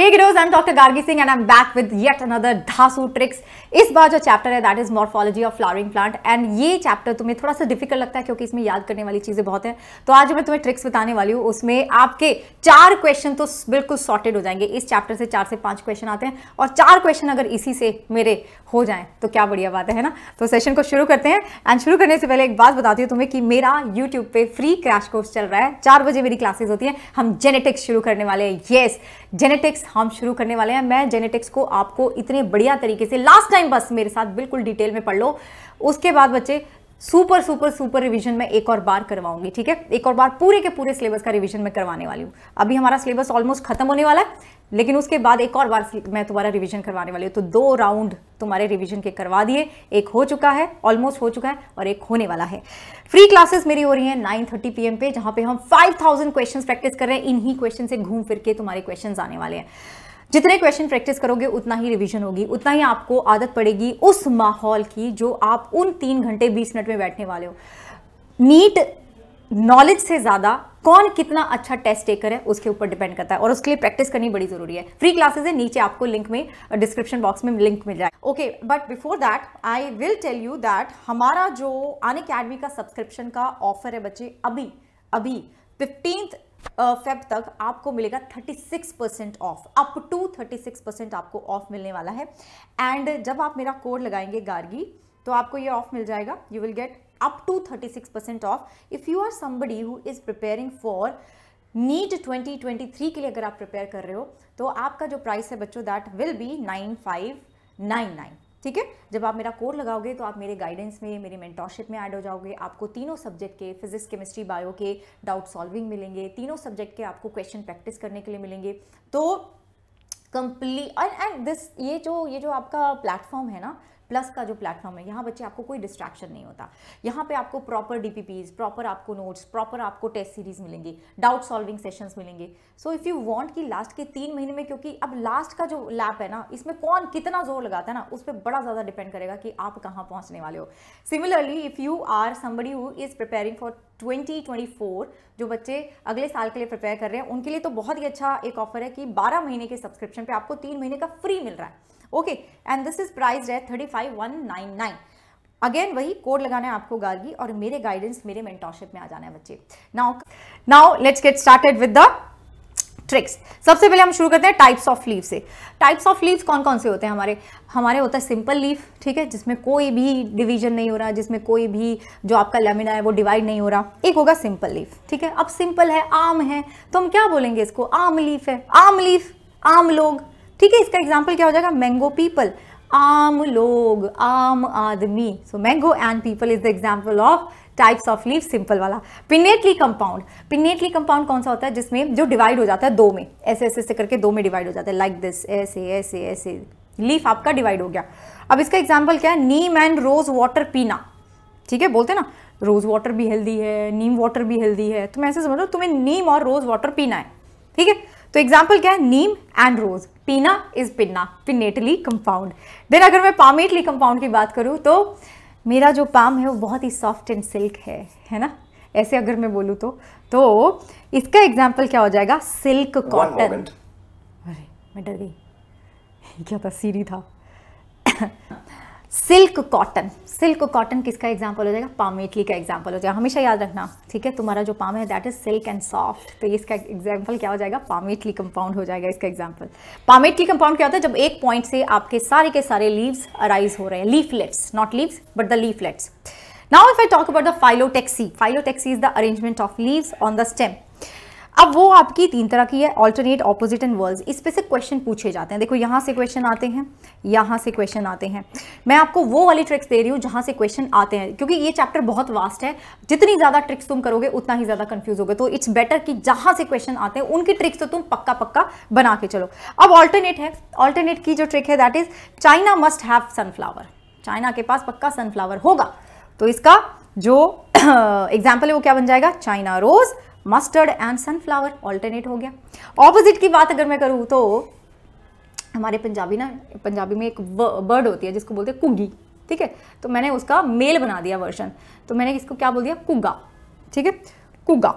Hey kiddos, I'm Dr. Gargi Singh and I'm back with yet another tricks इस बार जो chapter है that is morphology of flowering plant and ये chapter तुम्हें थोड़ा सा डिफिकल्ट लगता है क्योंकि इसमें याद करने वाली चीज़ें बहुत हैं तो आज मैं तुम्हें ट्रिक्स बताने वाली हूँ उसमें आपके चार क्वेश्चन तो बिल्कुल सॉर्टेड हो जाएंगे इस चैप्टर से चार से पांच क्वेश्चन आते हैं और चार क्वेश्चन अगर इसी से मेरे हो जाएं तो क्या बढ़िया बात है ना तो सेशन को शुरू करते हैं एंड शुरू करने से पहले एक बात बताती हूँ तुम्हें कि मेरा यूट्यूब पे फ्री क्रैश कोर्स चल रहा है चार बजे मेरी क्लासेस होती हैं हम जेनेटिक्स शुरू करने वाले हैं येस जेनेटिक्स हम शुरू करने वाले हैं मैं जेनेटिक्स को आपको इतने बढ़िया तरीके से लास्ट टाइम बस मेरे साथ बिल्कुल डिटेल में पढ़ लो उसके बाद बच्चे सुपर सुपर सुपर रिवीजन में एक और बार करवाऊंगी ठीक है एक और बार पूरे के पूरे सिलेबस का रिवीजन मैं करवाने वाली हूँ अभी हमारा सिलेबस ऑलमोस्ट खत्म होने वाला है लेकिन उसके बाद एक और बार मैं तुम्हारा रिवीजन करवाने वाली हूँ तो दो राउंड तुम्हारे रिवीजन के करवा दिए एक हो चुका है ऑलमोस्ट हो चुका है और एक होने वाला है फ्री क्लासेस मेरी हो रही हैं 9:30 थर्टी पी पे जहाँ पे हम 5000 क्वेश्चंस प्रैक्टिस कर रहे हैं इन्हीं क्वेश्चन से घूम फिर के तुम्हारे क्वेश्चन आने वाले हैं जितने क्वेश्चन प्रैक्टिस करोगे उतना ही रिवीजन होगी उतना ही आपको आदत पड़ेगी उस माहौल की जो आप उन तीन घंटे बीस मिनट में बैठने वाले हो नीट नॉलेज से ज़्यादा कौन कितना अच्छा टेस्ट टेकर है उसके ऊपर डिपेंड करता है और उसके लिए प्रैक्टिस करनी बड़ी जरूरी है फ्री क्लासेस है नीचे आपको लिंक में डिस्क्रिप्शन बॉक्स में लिंक मिल जाए okay but before that I will tell you that हमारा जो अन अकेडमी का सब्सक्रिप्शन का ऑफर है बच्चे अभी अभी फिफ्टीन फेब तक आपको मिलेगा 36 percent off up to 36 percent आपको ऑफ मिलने वाला है एंड जब आप मेरा कोड लगाएंगे गार्गी तो आपको ये ऑफ मिल जाएगा you will get up to 36% off if you are somebody who is preparing for NEET 2023 के लिए अगर आप प्रिपेयर कर रहे हो तो आपका जो प्राइस है बच्चों दैट विल बी 9599 ठीक है जब आप मेरा कोर लगाओगे तो आप मेरे गाइडेंस में मेरे मेंटोरशिप में ऐड हो जाओगे आपको तीनों सब्जेक्ट के फिजिक्स केमिस्ट्री बायो के डाउट सॉल्विंग मिलेंगे तीनों सब्जेक्ट के आपको क्वेश्चन प्रैक्टिस करने के लिए मिलेंगे तो कंप्ली एंड दिस ये जो ये जो आपका प्लेटफॉर्म है ना प्लस का जो प्लेटफॉर्म है यहाँ बच्चे आपको कोई डिस्ट्रैक्शन नहीं होता यहाँ पे आपको प्रॉपर डीपीपीज प्रॉपर आपको नोट्स प्रॉपर आपको टेस्ट सीरीज मिलेंगी डाउट सॉल्विंग सेशंस मिलेंगे सो इफ़ यू वांट कि लास्ट के तीन महीने में क्योंकि अब लास्ट का जो लैप है ना इसमें कौन कितना जोर लगाता है ना उस पर बड़ा ज़्यादा डिपेंड करेगा कि आप कहाँ पहुँचने वाले हो similarly if you are somebody who is preparing for 2024 जो बच्चे अगले साल के लिए प्रिपेयर कर रहे हैं उनके लिए तो बहुत ही अच्छा एक ऑफर है कि 12 महीने के सब्सक्रिप्शन पे आपको तीन महीने का फ्री मिल रहा है okay and this is price है thirty five one nine nine again वही कोड लगाना है आपको गार्गी और मेरे गाइडेंस मेरे मेंटोरशिप में आ जाना है बच्चे now now let's get started with the tricks सबसे पहले हम शुरू करते हैं टाइप्स ऑफ लीव से टाइप्स ऑफ लीव्स कौन कौन से होते हैं हमारे हमारे होता है सिंपल लीव ठीक है जिसमें कोई भी डिवीजन नहीं हो रहा जिसमें कोई भी जो आपका लेमिना है वो डिवाइड नहीं हो रहा एक होगा सिंपल लीव ठीक है अब सिंपल है आम है तो हम क्या बोलेंगे इसको आम लीफ है आम लीफ आम लोग ठीक है इसका एग्जाम्पल क्या हो जाएगा मैंगो पीपल आम लोग आम आदमी so mango and people is the example of types of leaf simple वाला पिनेटली कंपाउंड पिनेटली कंपाउंड कौन सा होता है जिसमें जो डिवाइड हो जाता है दो में ऐसे ऐसे ऐसे करके दो में डिवाइड हो जाता है लाइक दिस ऐसे ऐसे ऐसे लीफ आपका डिवाइड हो गया अब इसका एग्जाम्पल क्या है नीम एंड रोज वाटर पीना ठीक है बोलते ना रोज वाटर भी हेल्दी है नीम वाटर भी हेल्दी है तो मैं ऐसे समझ हूँ तुम्हें नीम और रोज वाटर पीना है ठीक है तो एग्जाम्पल क्या है नीम and rose pinna is pinna pinnately compound then अगर मैं पामेटली कंपाउंड की बात करूँ तो मेरा जो पाम है वो बहुत ही सॉफ्ट एंड सिल्क है है ना ऐसे अगर मैं बोलूँ तो तो इसका एग्जाम्पल क्या हो जाएगा सिल्क कॉटन अरे मैं डर गई क्या था सीरी था सिल्क कॉटन सिल्क कॉटन किसका एग्जाम्पल हो जाएगा पाम इटली का एग्जाम्पल हो जाएगा हमेशा याद रखना ठीक है तुम्हारा जो पाम है that is silk and soft तो इसका एग्जाम्पल क्या हो जाएगा पाम इटली कंपाउंड हो जाएगा इसका एग्जाम्पल पाम इटली कंपाउंड क्या होता है जब एक पॉइंट से आपके सारे के सारे लीव्स अराइज हो रहे हैं leaflets not leaves but the leaflets now if I talk about the phyllotaxy phyllotaxy is the arrangement of leaves on the stem अब वो आपकी तीन तरह की है ऑल्टरनेट ऑपोजिट एंड वर्ल्ड इस पर से क्वेश्चन पूछे जाते हैं देखो यहाँ से क्वेश्चन आते हैं यहाँ से क्वेश्चन आते हैं मैं आपको वो वाली ट्रिक्स दे रही हूँ जहाँ से क्वेश्चन आते हैं क्योंकि ये चैप्टर बहुत वास्ट है जितनी ज़्यादा ट्रिक्स तुम करोगे उतना ही ज़्यादा कन्फ्यूज होगे तो इट्स बेटर कि जहाँ से क्वेश्चन आते हैं उनकी ट्रिक्स तो तुम पक्का पक्का बना के चलो अब ऑल्टरनेट है ऑल्टरनेट की जो ट्रिक है that is China must have sunflower China के पास पक्का सनफ्लावर होगा तो इसका जो एग्जाम्पल है वो क्या बन जाएगा China rose mustard and sunflower alternate हो गया ऑपोजिट की बात अगर मैं करूँ तो हमारे पंजाबी ना पंजाबी में एक बर्ड होती है जिसको बोलते हैं कुगी ठीक है तो मैंने उसका मेल बना दिया वर्जन तो मैंने इसको क्या बोल दिया कुगा ठीक है कुगा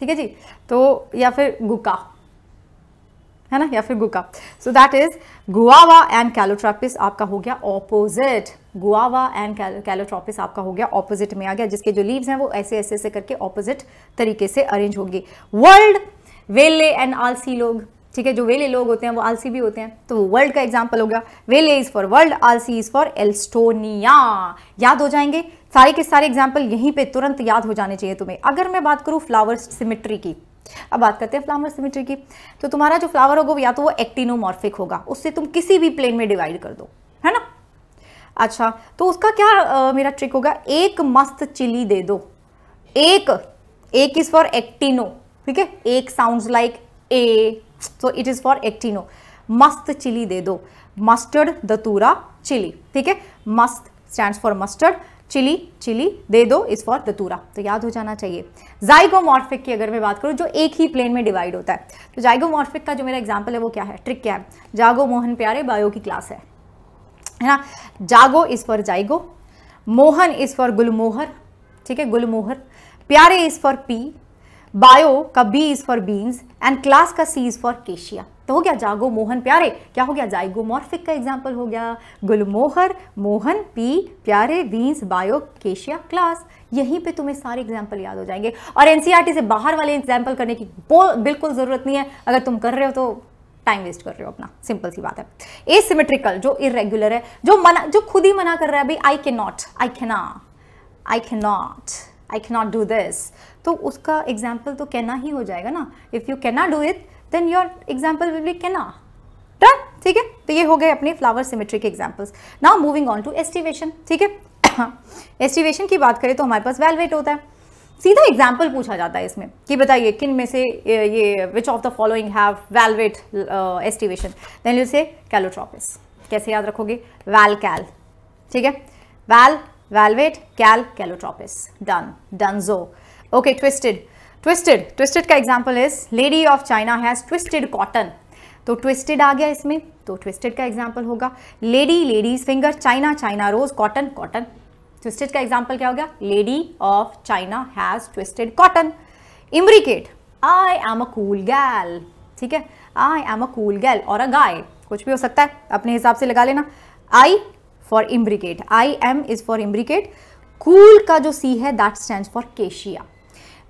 ठीक है जी तो या फिर गुका है ना या फिर गुका so that is guava and Calotropis आपका हो गया ऑपोजिट गुआवा एंड कैलोट्रापिस आपका हो गया ऑपोजिट में आ गया जिसके जो लीव्स हैं वो ऐसे ऐसे ऐसे करके ऑपोजिट तरीके से अरेंज होगी वर्ल्ड वेले एंड आलसी लोग ठीक है जो वेले लोग होते हैं वो आलसी भी होते हैं तो वर्ल्ड का एग्जाम्पल हो गया वेले इज फॉर वर्ल्ड आलसी इज फॉर एल्स्टोनिया याद हो जाएंगे सारे के सारे एग्जाम्पल यहीं पे तुरंत याद हो जाने चाहिए तुम्हें अगर मैं बात करूँ फ्लावर सिमेट्री की अब बात करते हैं फ्लावर सिमेट्री की तो तुम्हारा जो फ्लावर होगा या तो वो एक्टिनोमॉर्फिक होगा उससे तुम किसी भी प्लेन में डिवाइड कर दो है ना अच्छा तो उसका क्या आ, मेरा ट्रिक होगा एक मस्त चिली दे दो एक एक इज़ फॉर एक्टिनो ठीक है एक sound like a so it is for actino मस्त चिली दे दो मस्टर्ड दतूरा चिली ठीक है मस्त stand for mustard chilli chilli दे दो इज़ फॉर दतूरा तो याद हो जाना चाहिए जाइगोमॉर्फिक की अगर मैं बात करूँ जो एक ही प्लेन में डिवाइड होता है तो जाइगोमॉर्फिक का जो मेरा एग्जाम्पल है वो क्या है ट्रिक क्या है जागो मोहन प्यारे बायो की क्लास है है ना जागो is for zygo Mohan is for gulmohar ठीक है गुलमोहर प्यारे इज़ फॉर पी बायो का B is for beans and class का सी इज़ फॉर केशिया तो हो गया जागो मोहन प्यारे क्या हो गया मॉर्फिक का एग्जाम्पल हो गया गुलमोहर मोहन पी प्यारे बीन्स बायो केशिया क्लास यहीं पे तुम्हें सारे एग्जाम्पल याद हो जाएंगे और एनसीईआरटी e से बाहर वाले एग्जाम्पल करने की बिल्कुल ज़रूरत नहीं है अगर तुम कर रहे हो तो टाइम वेस्ट कर रहे हो अपना सिंपल सी बात है एसिमेट्रिकल जो इरेग्युलर है जो मना जो खुद ही मना कर रहा है भाई आई के नॉट आई कैना आई के नॉट आई के नॉट डू दिस तो उसका एग्जाम्पल तो कहना ही हो जाएगा ना if you canna do it then your example will be canna done ठीक है तो ये हो गए अपने flower symmetric examples now moving on to aestivation ठीक है एस्टिवेशन की बात करें तो हमारे पास वेलवेट होता है सीधा एग्जाम्पल पूछा जाता है इसमें कि बताइए किन में से ये which of the following have valvate aestivation then you say Calotropis कैसे याद रखोगे वैल कैल ठीक है val valvate cal Calotropis done डनजो ओके ट्विस्टेड ट्विस्टेड ट्विस्टेड का example is lady of China has twisted cotton तो ट्विस्टेड आ गया इसमें तो ट्विस्टेड का एग्जाम्पल होगा lady ladies finger China China rose cotton cotton twisted का एग्जाम्पल क्या हो गया lady of China has twisted cotton imbricate I am a cool gal ठीक है आई एम अ कूल गैल और अ गाय कुछ भी हो सकता है अपने हिसाब से लगा लेना I for imbricate I am is for imbricate cool का जो सी है that stand for Cassia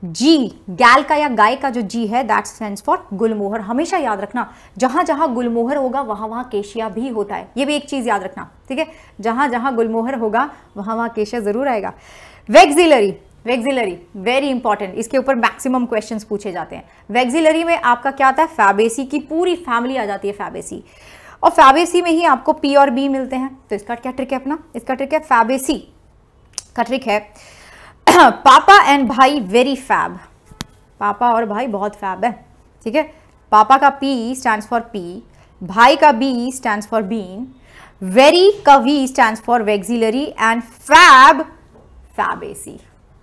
G gal का या गाय का जो जी है दैट स्टैंड फॉर गुलमोहर हमेशा याद रखना जहां जहां गुलमोहर होगा वहां वहां केशिया भी होता है ये भी एक चीज याद रखना ठीक है जहां जहां गुलमोहर होगा वहां वहां केशिया जरूर आएगा वेक्सिलरी वेक्सिलरी वेरी इंपॉर्टेंट इसके ऊपर मैक्सिमम क्वेश्चंस पूछे जाते हैं वेक्सिलरी में आपका क्या आता है फैबेसी की पूरी फैमिली आ जाती है फैबेसी और फैबेसी में ही आपको पी और बी मिलते हैं तो इसका क्या ट्रिक है अपना इसका ट्रिक है फैबेसी का ट्रिक है पापा एंड भाई वेरी फैब पापा और भाई बहुत फैब है ठीक है पापा का पी स्टैंड फॉर पी भाई का B stand for bean very का V stand for vexillary and fab Fabaceae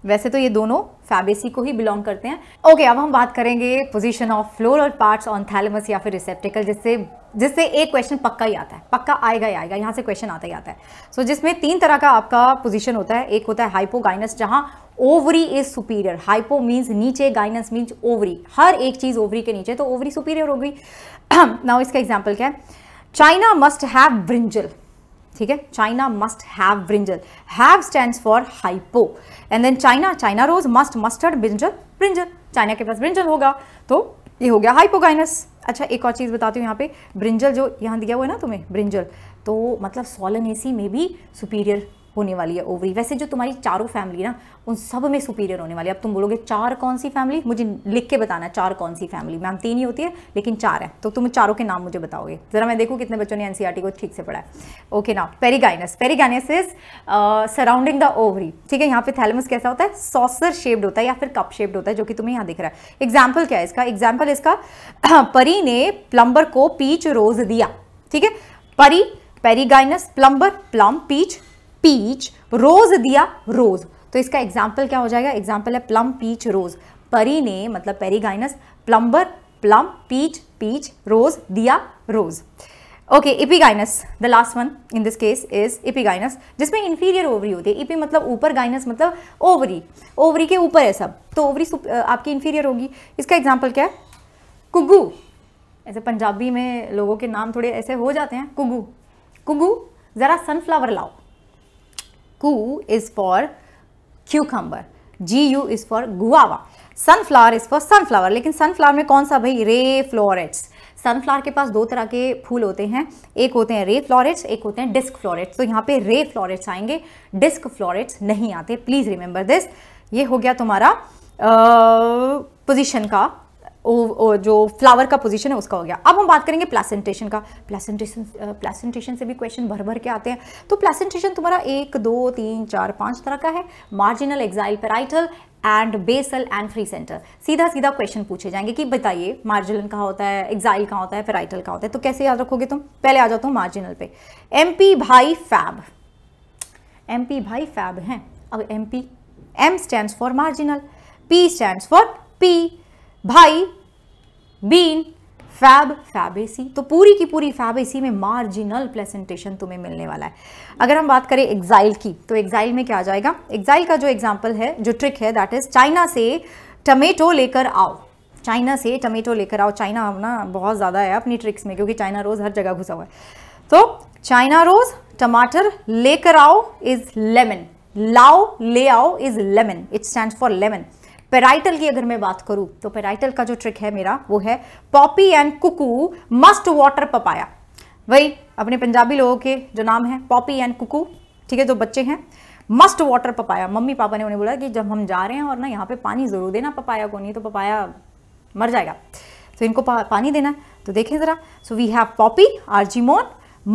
वैसे तो ये दोनों फैबेसी को ही बिलोंग करते हैं ओके okay, अब हम बात करेंगे पोजीशन ऑफ फ्लोर और पार्ट्स ऑन थैलेमस या फिर रिसेप्टिकल जिससे जिससे एक क्वेश्चन पक्का ही आता है पक्का आएगा ही आएगा यहाँ से क्वेश्चन आता ही आता है सो so, जिसमें तीन तरह का आपका पोजीशन होता है एक होता है हाइपोगाइनस जहाँ ovary is superior hypo means नीचे गाइनस मींस ओवरी हर एक चीज़ ओवरी के नीचे तो ओवरी सुपीरियर होगी नाउ इसका एग्जाम्पल क्या है चाइना मस्ट हैव ब्रिंजल ठीक है China must have brinjal have stand for hypo and then China China rose must mustard brinjal brinjal China के पास ब्रिंजल होगा तो ये हो गया हाइपोगाइनस अच्छा एक और चीज़ बताती हूँ यहाँ पे ब्रिंजल जो यहाँ दिया हुआ है ना तुम्हें ब्रिंजल तो मतलब सोलनेसी में भी सुपीरियर होने वाली है ओवरी वैसे जो तुम्हारी चारों फैमिली ना उन सब में सुपीरियर होने वाली है अब तुम बोलोगे चार कौन सी फैमिली मुझे लिख के बताना चार कौन सी फैमिली मैम तीन ही होती है लेकिन चार है तो तुम चारों के नाम मुझे बताओगे ज़रा मैं देखूँ कितने बच्चों ने एनसीईआरटी e को ठीक से पढ़ा है ओके ना perigynous perigynous is surrounding the ovary ठीक है यहाँ पे थैलमस कैसा होता है सॉसर शेप्ड होता है या फिर कप शेप्ड होता है जो कि तुम्हें यहाँ दिख रहा है एग्जाम्पल क्या है इसका एग्जाम्पल इसका परी ने प्लम्बर को पीच रोज दिया ठीक है परी perigynous plumber plum peach peach rose Diya rose तो इसका एग्जाम्पल क्या हो जाएगा एग्जाम्पल है प्लम पीच रोज परी ने मतलब perigynous plumber plum peach peach rose Diya rose okay epigynous the last one in this case is epigynous जिसमें इन्फीरियर ओवरी होती है इपी मतलब ऊपर गाइनस मतलब ओवरी ओवरी के ऊपर है सब तो ओवरी आपकी इन्फीरियर होगी इसका एग्जाम्पल क्या है कुगू ऐसे पंजाबी में लोगों के नाम थोड़े ऐसे हो जाते हैं कुगू कुगू ज़रा सनफ्लावर लाओ Ku is for cucumber. Gu is for guava. Sunflower is for sunflower लेकिन सनफ्लावर में कौन सा भाई रे फ्लोरेट्स सनफ्लावर के पास दो तरह के फूल होते हैं एक होते हैं रे फ्लोरेट्स एक होते हैं डिस्क फ्लोरेट्स तो यहाँ पे रे फ्लोरेट्स आएंगे डिस्क फ्लोरेट्स नहीं आते प्लीज़ रिमेंबर दिस ये हो गया तुम्हारा पोजीशन का जो फ्लावर का पोजीशन है उसका हो गया अब हम बात करेंगे प्लेसेंटेशन का प्लेसेंटेशन प्लेसेंटेशन से भी क्वेश्चन भर भर के आते हैं तो प्लेसेंटेशन तुम्हारा एक दो तीन चार पांच तरह का है marginal axile parietal and basal and free centre सीधा सीधा क्वेश्चन पूछे जाएंगे कि बताइए मार्जिनल कहाँ होता है एक्साइल कहाँ होता है पेराइटल कहाँ होता है तो कैसे याद रखोगे तुम पहले आ जाता हूँ मार्जिनल पे पी भाई फैब पी भाई फैब हैं अब M P M stand for marginal P stand for P भाई बीन फैब फैबेसी तो पूरी की पूरी फैबेसी में मार्जिनल प्लेसेंटेशन तुम्हें मिलने वाला है अगर हम बात करें एग्जाइल की तो एग्जाइल में क्या आ जाएगा एग्जाइल का जो एग्जाम्पल है जो ट्रिक है दैट इज चाइना से टमेटो लेकर आओ चाइना से टमेटो लेकर आओ चाइना ना बहुत ज़्यादा है अपनी ट्रिक्स में क्योंकि चाइना रोज़ हर जगह घुसा हुआ है तो चाइना रोज़ टमाटर लेकर आओ इज़ लेमन लाओ ले आओ is lemon it stand for lemon parietal की अगर मैं बात करूं तो पेराइटल का जो ट्रिक है मेरा वो है poppy and cuckoo must water papaya वही अपने पंजाबी लोगों के जो नाम है पॉपी एंड कुकू ठीक है जो बच्चे हैं must water papaya mummy papa ने उन्हें बोला कि जब हम जा रहे हैं और ना यहाँ पे पानी ज़रूर देना पपाया को नहीं तो पपाया मर जाएगा तो इनको पा, पानी देना है तो देखें ज़रा so we have poppy argemone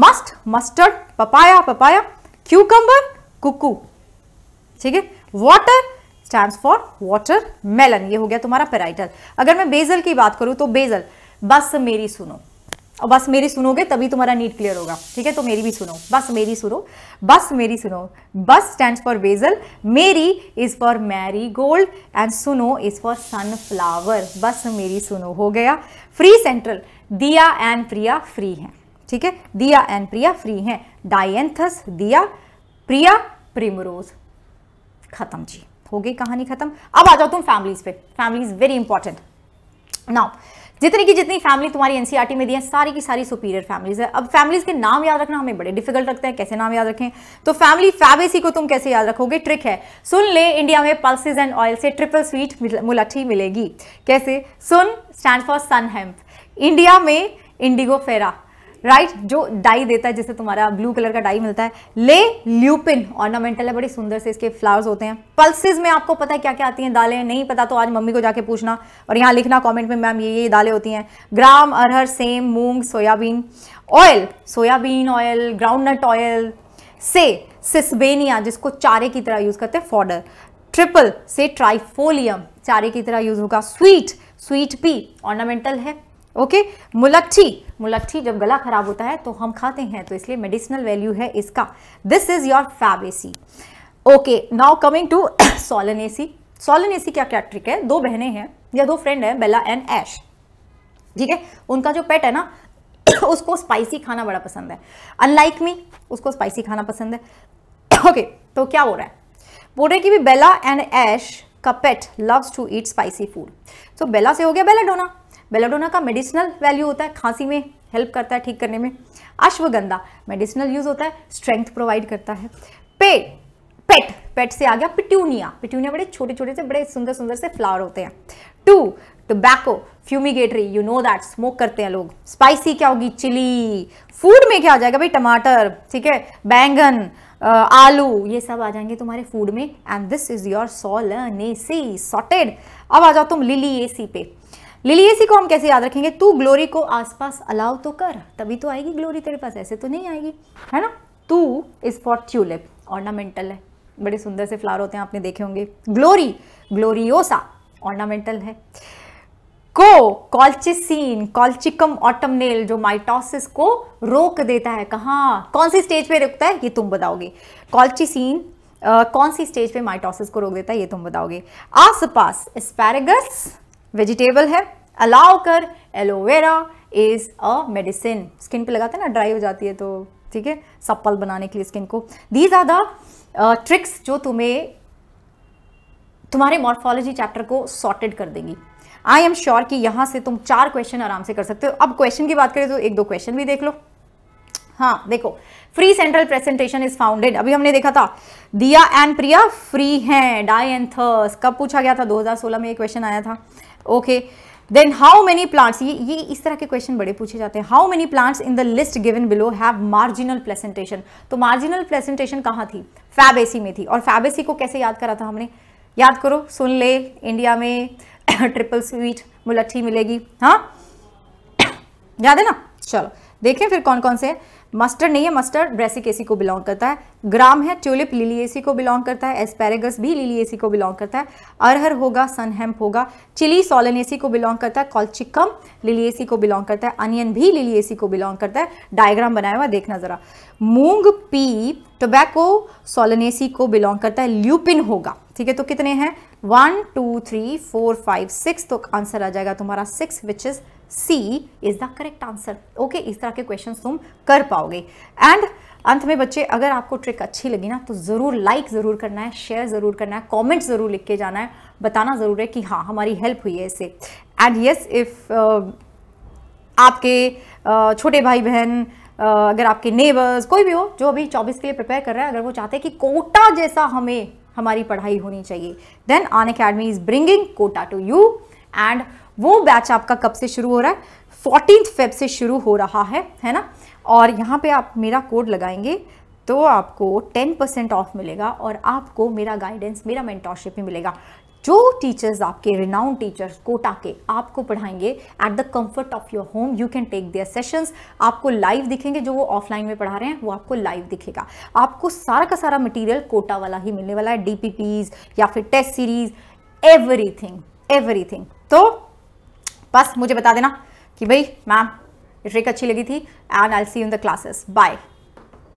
must mustard papaya papaya cucumber cuckoo ठीक है water stand for watermelon ये हो गया तुम्हारा पेराइटल अगर मैं बेजल की बात करूं तो बेजल बस मेरी सुनो और बस मेरी सुनोगे तभी तुम्हारा नीट क्लियर होगा ठीक है तो मेरी भी सुनो बस मेरी सुनो बस मेरी सुनो बस स्टैंड फॉर बेजल मेरी is for marigold and सुनो इज फॉर सनफ्लावर बस मेरी सुनो हो गया free central Diya and Priya free है ठीक है दिया एंड प्रिया फ्री है डायंथस दिया प्रिया प्रिमरोज खत्म जी हो गई कहानी खत्म अब आ जाओ तुम फैमिलीज पे family is very important now जितनी की जितनी फैमिली तुम्हारी एनसीईआरटी e में दी है सारी की सारी सुपीरियर फैमिलीज है अब फैमिलीज के नाम याद रखना हमें बड़े डिफिकल्ट लगते हैं कैसे नाम याद रखें तो फैमिली फैबेसी को तुम कैसे याद रखोगे ट्रिक है सुन ले इंडिया में पल्सेज एंड ऑयल से ट्रिपल स्वीट मुलाठी मिलेगी कैसे सुन stand for sun hemp India में इंडिगो फेरा राइट जो डाई देता है जिससे तुम्हारा ब्लू कलर का डाई मिलता है ले ल्यूपिन ऑर्नामेंटल है बड़े सुंदर से इसके फ्लावर्स होते हैं पल्सेज में आपको पता है क्या क्या आती हैं दालें नहीं पता तो आज मम्मी को जाके पूछना और यहाँ लिखना कॉमेंट में मैम ये ये दालें होती हैं ग्राम अरहर सेम मूंग soybean oil soybean oil groundnut oil से सिस्बेनिया जिसको चारे की तरह यूज़ करते हैं फॉर्डर ट्रिपल से ट्राइफोलियम चारे की तरह यूज़ होगा स्वीट स्वीट पी ऑर्नामेंटल है ओके मुलक्ठी मुलक्ठी जब गला खराब होता है तो हम खाते हैं तो इसलिए मेडिसिनल वैल्यू है इसका this is your Fabaceae okay now coming to Solanaceae Solanaceae क्या क्या ट्रिक है दो बहनें हैं या दो फ्रेंड है बेला एंड एश ठीक है उनका जो पेट है ना उसको स्पाइसी खाना बड़ा पसंद है अनलाइक मी उसको स्पाइसी खाना पसंद है ओके okay, तो क्या हो रहा है बोल रहे कि भी बेला एंड एश का pet loves to eat spicy food so Bella से हो गया बेलाडोना बेलाडोना का मेडिसिनल वैल्यू होता है खांसी में हेल्प करता है ठीक करने में अश्वगंधा मेडिसिनल यूज होता है स्ट्रेंथ प्रोवाइड करता है पे पेट पेट से आ गया पिट्यूनिया पिट्यूनिया बड़े छोटे छोटे से बड़े सुंदर सुंदर से फ्लावर होते हैं to tobacco fumigatory you know that smoke करते हैं लोग स्पाइसी क्या होगी चिली फूड में क्या आ जाएगा भाई टमाटर ठीक है बैंगन आलू ये सब आ जाएंगे तुम्हारे फूड में and this is your sol sorted अब आ जाओ तुम लिली एसी पे लिलियसी को हम कैसे याद रखेंगे तू ग्लोरी को आसपास अलाउ तो कर तभी तो आएगी ग्लोरी तेरे पास ऐसे तो नहीं आएगी है ना तू इज़ फॉर ट्यूलिप ऑर्नामेंटल है बड़े सुंदर से फ्लावर होते हैं आपने देखे होंगे ग्लोरी ग्लोरियोसा ऑर्नामेंटल है को कॉल्चिसिन कॉल्चिकम ऑटमनेल जो माइटोसिस को रोक देता है कहाँ कौन सी स्टेज पे रोकता है ये तुम बताओगे कॉल्चिसन Uh, कौन सी स्टेज पे माइटोसिस को रोक देता है ये तुम बताओगे आसपास एस्पैरगस वेजिटेबल है अलाउ कर aloe vera is a medicine skin पे लगाते हैं ना ड्राई हो जाती है तो ठीक है सप्पल बनाने के लिए स्किन को दीज आर द ट्रिक्स जो तुम्हें तुम्हारे मॉर्फोलॉजी चैप्टर को सॉर्टेड कर देंगी आई एम श्योर कि यहां से तुम चार क्वेश्चन आराम से कर सकते हो अब क्वेश्चन की बात करें तो एक दो क्वेश्चन भी देख लो हाँ देखो free central placentation is founded अभी हमने देखा था दिया एंड प्रिया फ्री हैं डाई एंड थर्स कब पूछा गया था 2016 में एक क्वेश्चन आया था okay then how many plants ये ये इस तरह के क्वेश्चन बड़े पूछे जाते हैं how many plants in the list given below have marginal placentation तो मार्जिनल प्लेसेंटेशन कहाँ थी फैबेसी में थी और फैबेसी को कैसे याद करा था हमने याद करो सुन ले इंडिया में ट्रिपल स्वीट मुलट्ठी मिलेगी हाँ याद है ना चलो देखें फिर कौन कौन से मस्टर्ड नहीं है मस्टर्ड ब्रेसिकेसी को बिलोंग करता है ग्राम है ट्यूलिप एसी को बिलोंग करता है एस्पेरेगस भी एसी को बिलोंग करता है अरहर होगा सनहेम्प होगा चिली सोलनेसी को बिलोंग करता है कॉलचिकम एसी को बिलोंग करता है अनियन भी एसी को बिलोंग करता है डायग्राम बनाया हुआ देखना ज़रा मूंग पी टोबैको सोलनेसी को बिलोंग करता है ल्यूपिन होगा ठीक है तो कितने हैं one two three four five six तो आंसर आ जाएगा तुम्हारा six which is C is the correct answer okay इस तरह के क्वेश्चन तुम कर पाओगे एंड अंत में बच्चे अगर आपको ट्रिक अच्छी लगी ना तो ज़रूर लाइक ज़रूर करना है शेयर ज़रूर करना है कमेंट ज़रूर लिख के जाना है बताना ज़रूर है कि हाँ हमारी हेल्प हुई है इससे एंड यस इफ़ आपके uh, छोटे भाई बहन Uh, अगर आपके नेबर्स कोई भी हो जो अभी 24 के लिए प्रिपेयर कर रहा है अगर वो चाहते हैं कि कोटा जैसा हमें हमारी पढ़ाई होनी चाहिए then Unacademy is bringing Kota to you and वो बैच आपका कब से शुरू हो रहा है फोर्टीन फेब से शुरू हो रहा है है ना और यहाँ पे आप मेरा कोड लगाएंगे तो आपको टेन परसेंट ऑफ मिलेगा और आपको मेरा गाइडेंस मेरा मेंटोरशिप भी मिलेगा जो टीचर्स आपके रिनाउंड टीचर्स कोटा के आपको पढ़ाएंगे at the comfort of your home you can take their sessions आपको लाइव दिखेंगे जो वो ऑफलाइन में पढ़ा रहे हैं वो आपको लाइव दिखेगा आपको सारा का सारा मटेरियल कोटा वाला ही मिलने वाला है डी या फिर टेस्ट सीरीज एवरीथिंग एवरीथिंग तो बस मुझे बता देना कि भाई मैम ट्रिक अच्छी लगी थी and I see in the classes bye